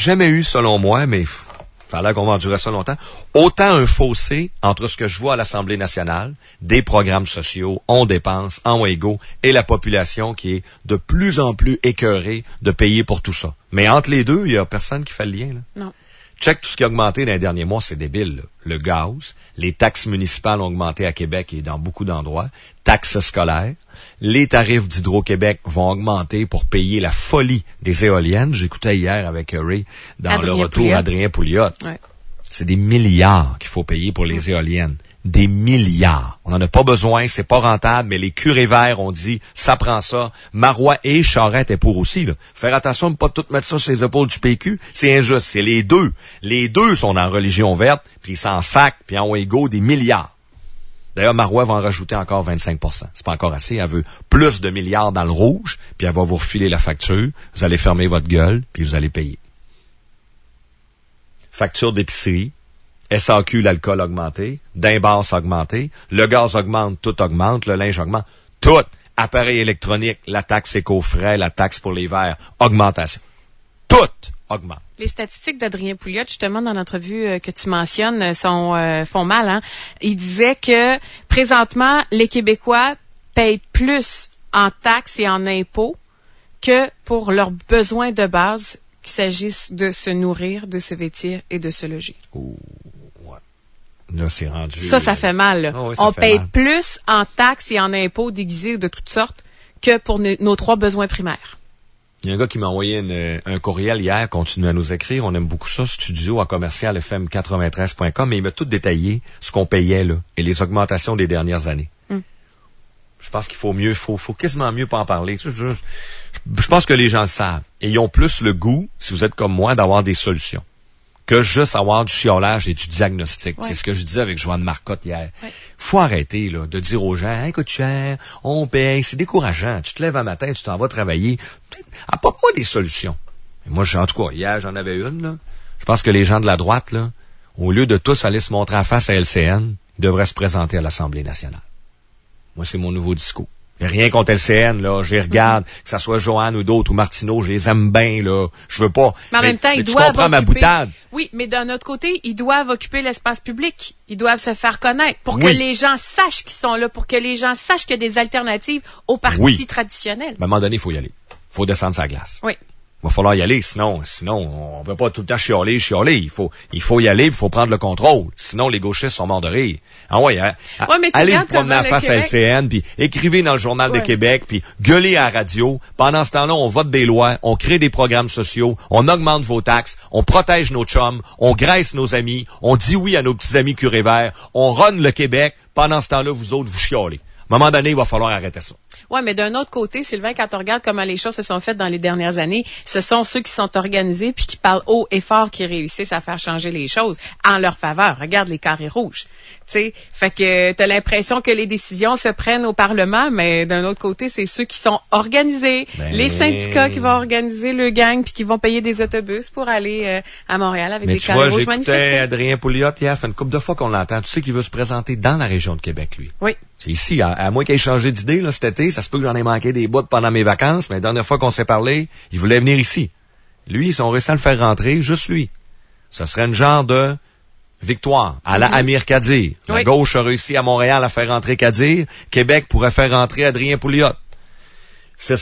jamais eu, selon moi, mais il fallait qu'on va endurer ça longtemps, autant un fossé entre ce que je vois à l'Assemblée nationale, des programmes sociaux, on dépense, en ego et la population qui est de plus en plus écœurée de payer pour tout ça. Mais entre les deux, il n'y a personne qui fait le lien. Là. Non. Check tout ce qui a augmenté dans les derniers mois, c'est débile. Le gaz, les taxes municipales ont augmenté à Québec et dans beaucoup d'endroits, taxes scolaires, les tarifs d'Hydro-Québec vont augmenter pour payer la folie des éoliennes. J'écoutais hier avec Ray dans le retour Adrien Pouliot. C'est des milliards qu'il faut payer pour les éoliennes des milliards. On n'en a pas besoin, c'est pas rentable, mais les curés verts ont dit, ça prend ça. Marois et Charette est pour aussi. Là. Faire attention de ne pas tout mettre ça sur les épaules du PQ, c'est injuste. C'est les deux. Les deux sont en religion verte, puis ils s'en sac, puis en égaux des milliards. D'ailleurs, Marois va en rajouter encore 25 C'est pas encore assez. Elle veut plus de milliards dans le rouge, puis elle va vous refiler la facture. Vous allez fermer votre gueule, puis vous allez payer. Facture d'épicerie, SAQ, l'alcool augmenté, d'un augmenté, le gaz augmente, tout augmente, le linge augmente, tout. Appareil électronique, la taxe éco-frais, la taxe pour les verres, augmentation. Tout augmente. Les statistiques d'Adrien Pouliot, justement, dans l'entrevue euh, que tu mentionnes, euh, sont, euh, font mal. Hein? Il disait que présentement, les Québécois payent plus en taxes et en impôts que pour leurs besoins de base, qu'il s'agisse de se nourrir, de se vêtir et de se loger. Ça, ça fait mal. Ah On paye plus en taxes et en impôts déguisés de toutes sortes que pour nos, trois besoins primaires. Il y a un gars qui m'a envoyé euh, un courriel hier, continue à nous écrire. On aime beaucoup ça, studio à commercial fm93.com, mais il m'a tout détaillé ce qu'on payait là et les augmentations des dernières années. Hum. Je pense qu'il faut mieux, faut, quasiment mieux pas en parler. Je, pense que les gens le savent. Et ils ont plus le goût, si vous êtes comme moi, d'avoir des solutions que juste avoir du chiolage et du diagnostic. C'est ce que je disais avec Joanne Marcotte hier. Il Faut arrêter de dire aux gens, écoute cher, on paye, c'est décourageant. Tu te lèves un matin, tu t'en vas travailler. Apporte-moi des solutions. moi, en tout cas, hier, j'en avais une. Je pense que les gens de la droite, au lieu de tous aller se montrer en face à LCN, devraient se présenter à l'Assemblée nationale. Moi, c'est mon nouveau discours rien contre LCN, là. J'y mhm. regarde, que ça soit Joanne ou d'autres ou Martineau, je les aime bien, là. Je veux pas. Mais en même temps, ils doivent. ma boutade. Oui, mais d'un autre côté, ils doivent occuper l'espace public. Ils doivent se faire connaître pour que les gens sachent qu'ils sont là, pour que les gens sachent qu'il y a des alternatives aux partis oui. À un moment donné, il faut y aller. faut descendre sa glace. Oui va falloir y aller, sinon, sinon, on va pas tout le temps chialer, chialer. Il faut, il faut y aller, il faut prendre le contrôle. Sinon, les gauchistes sont morts de rire. Ah ouais, hein? ah, allez vous promener en face à la CN, puis écrivez dans le journal de Québec, puis gueulez à la radio. Pendant ce temps-là, on vote des lois, on crée des programmes sociaux, on augmente vos taxes, on protège nos chums, on graisse nos amis, on dit oui à nos petits amis curés verts, on run le Québec. Pendant ce temps-là, vous autres, vous chialez moment donné, il va falloir arrêter ça. Oui, mais d'un autre côté, Sylvain, quand on regarde comment les choses se sont faites dans les dernières années, ce sont ceux qui sont organisés puis qui parlent haut et fort qui réussissent à faire changer les choses en leur faveur. Regarde les carrés rouges fait que tu as l'impression que les décisions se prennent au Parlement, mais d'un autre côté, c'est ceux qui sont organisés, ben les syndicats qui vont organiser le gang puis qui vont payer des autobus pour aller euh, à Montréal avec mais des carreaux rouges Adrien Pouliot hier, fait une couple de fois qu'on l'entend. Tu sais qu'il veut se présenter dans la région de Québec, lui. Oui. C'est ici. À, moins qu'il ait changé d'idée cet été, ça se peut que j'en ai manqué des bouts pendant mes vacances, mais la dernière fois qu'on s'est parlé, il voulait venir ici. Lui, ils sont restés à le faire rentrer, juste lui. Ça serait une genre de victoire à la Amir Kadir. La gauche a réussi à Montréal à faire rentrer Kadir. Québec pourrait faire rentrer Adrien Pouliot. 6